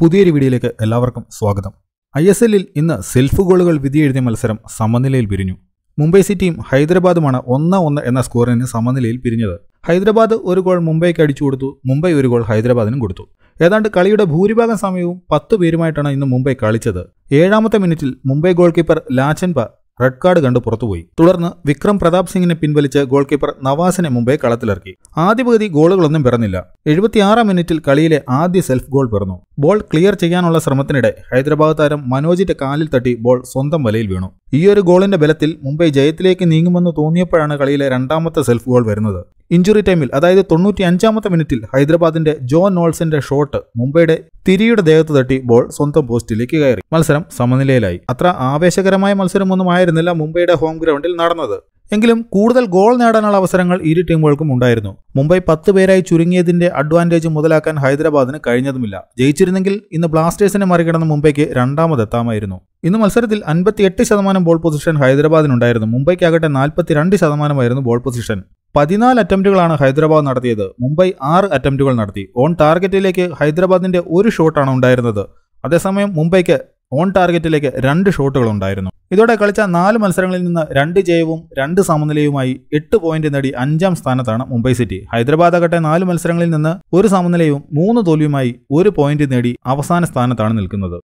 പുതിയൊരു വീഡിയോയിലേക്ക് എല്ലാവർക്കും സ്വാഗതം ഐ എസ് എല്ലിൽ ഇന്ന് സെൽഫ് ഗോളുകൾ വിധിയെഴുതിയ മത്സരം സമനിലയിൽ പിരിഞ്ഞു മുംബൈ സിറ്റിയും ഹൈദരാബാദുമാണ് ഒന്ന് ഒന്ന് എന്ന സ്കോറിന് സമനിലയിൽ പിരിഞ്ഞത് ഹൈദരാബാദ് ഒരു ഗോൾ മുംബൈക്ക് അടിച്ചു കൊടുത്തു മുംബൈ ഒരു ഗോൾ ഹൈദരാബാദിനും കൊടുത്തു ഏതാണ്ട് കളിയുടെ ഭൂരിഭാഗം സമയവും പത്ത് പേരുമായിട്ടാണ് ഇന്ന് മുംബൈ കളിച്ചത് ഏഴാമത്തെ മിനിറ്റിൽ Mumbai goalkeeper Lachenpa red card കണ്ട് പുറത്തുപോയി തുടർന്ന് വിക്രം പ്രതാപ് സിംഗിനെ പിൻവലിച്ച് ഗോൾ കീപ്പർ നവാസിനെ മുമ്പേ കളത്തിലിറക്കി ആദ്യ പകുതി ഗോളുകളൊന്നും പിറന്നില്ല എഴുപത്തിയാറാം മിനിറ്റിൽ കളിയിലെ ആദ്യ സെൽഫ് ഗോൾ പിറന്നു ബോൾ ക്ലിയർ ചെയ്യാനുള്ള ശ്രമത്തിനിടെ ഹൈദരാബാദ് താരം മനോജിന്റെ കാലിൽ തട്ടി ബോൾ സ്വന്തം വലയിൽ വീണു ഈയൊരു ഗോളിന്റെ ബലത്തിൽ മുംബൈ ജയത്തിലേക്ക് നീങ്ങുമെന്ന് തോന്നിയപ്പോഴാണ് കളിയിലെ രണ്ടാമത്തെ സെൽഫ് ഗോൾ വരുന്നത് ഇഞ്ചുറി ടൈമിൽ അതായത് തൊണ്ണൂറ്റി അഞ്ചാമത്തെ മിനിറ്റിൽ ഹൈദരാബാദിന്റെ ജോൺ നോൾസിന്റെ ഷോട്ട് മുംബൈയുടെ തിരിയുടെ ദേഹത്ത് തട്ടി ബോൾ സ്വന്തം പോസ്റ്റിലേക്ക് കയറി മത്സരം സമനിലയിലായി അത്ര ആവേശകരമായ മത്സരമൊന്നും ആയിരുന്നില്ല മുംബൈയുടെ ഹോം ഗ്രൗണ്ടിൽ നടന്നത് എങ്കിലും കൂടുതൽ ഗോൾ നേടാനുള്ള അവസരങ്ങൾ ഇരു ടീമുകൾക്കും ഉണ്ടായിരുന്നു മുംബൈ പത്ത് പേരായി ചുരുങ്ങിയതിന്റെ അഡ്വാൻറ്റേജ് മുതലാക്കാൻ ഹൈദരാബാദിന് കഴിഞ്ഞതുമില്ല ജയിച്ചിരുന്നെങ്കിൽ ഇന്ന് ബ്ലാസ്റ്റേഴ്സിനെ മറികടന്ന് മുംബൈക്ക് രണ്ടാമതെത്താമായിരുന്നു ഇന്ന് മത്സരത്തിൽ എട്ട് ശതമാനം ബോൾ പൊസിഷൻ ഹൈദരാബാദിനുണ്ടായിരുന്നു മുംബൈക്കാകട്ടെ രണ്ട് ശതമാനമായിരുന്നു ബോൾ പൊസിഷൻ പതിനാല് അറ്റംപ്റ്റുകളാണ് ഹൈദരാബാദ് നടത്തിയത് മുംബൈ ആറ് അറ്റംപ്റ്റുകൾ നടത്തി ഓൺ ടാർഗറ്റിലേക്ക് ഹൈദരാബാദിന്റെ ഒരു ഷോട്ടാണ് ഉണ്ടായിരുന്നത് അതേസമയം മുംബൈക്ക് ഓൺ ടാർഗറ്റിലേക്ക് രണ്ട് ഷോട്ടുകൾ ഉണ്ടായിരുന്നു ഇതോടെ കളിച്ച നാല് മത്സരങ്ങളിൽ നിന്ന് രണ്ട് ജയവും രണ്ട് സമനിലയുമായി എട്ട് പോയിന്റ് നേടി അഞ്ചാം സ്ഥാനത്താണ് മുംബൈ സിറ്റി ഹൈദരാബാദ് ആകട്ടെ നാല് മത്സരങ്ങളിൽ നിന്ന് ഒരു സമനിലയും മൂന്ന് തോൽവിയുമായി ഒരു പോയിന്റ് നേടി അവസാന സ്ഥാനത്താണ് നിൽക്കുന്നത്